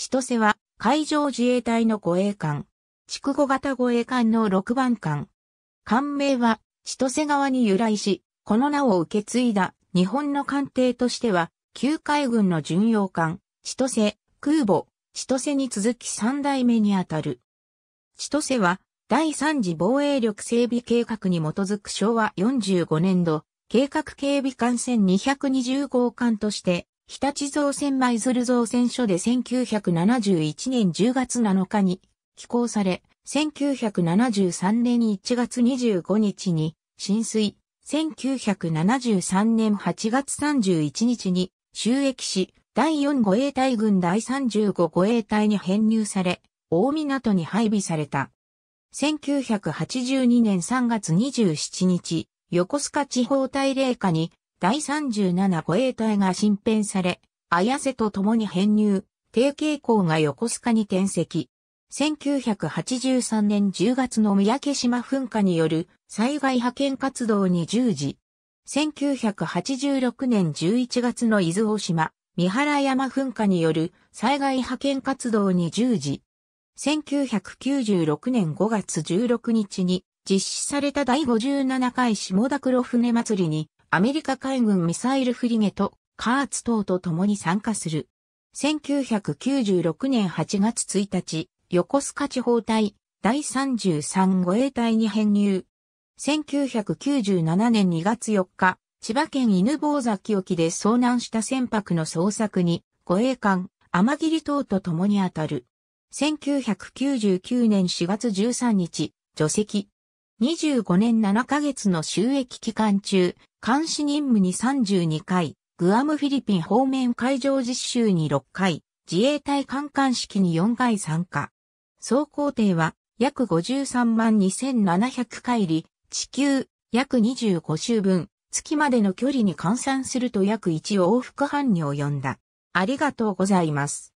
千歳は海上自衛隊の護衛艦、筑後型護衛艦の6番艦。艦名は千歳川に由来し、この名を受け継いだ日本の艦艇としては、旧海軍の巡洋艦、千歳、空母、千歳に続き3代目にあたる。千歳は第3次防衛力整備計画に基づく昭和45年度計画警備艦船220号艦として日立造船舞鶴造船所で1971年10月7日に寄港され、1973年1月25日に浸水、1973年8月31日に収益し、第4護衛隊軍第35護衛隊に編入され、大港に配備された。1982年3月27日、横須賀地方大霊下に第37護衛隊が新編され、綾瀬と共に編入、低傾向が横須賀に転籍。1983年10月の三宅島噴火による災害派遣活動に従事。1986年11月の伊豆大島、三原山噴火による災害派遣活動に従事。1996年5月16日に実施された第57回下田黒船祭りにアメリカ海軍ミサイルフリゲと、カーツ等と共に参加する。1996年8月1日、横須賀地方隊第33護衛隊に編入。1997年2月4日、千葉県犬坊崎沖で遭難した船舶の捜索に、護衛艦、天霧等と共に当たる。1999年4月13日、除籍。25年7ヶ月の収益期間中、監視任務に32回、グアムフィリピン方面海上実習に6回、自衛隊艦艦式に4回参加。総工程は約53万2700回り、地球約25周分、月までの距離に換算すると約1往復半に及んだ。ありがとうございます。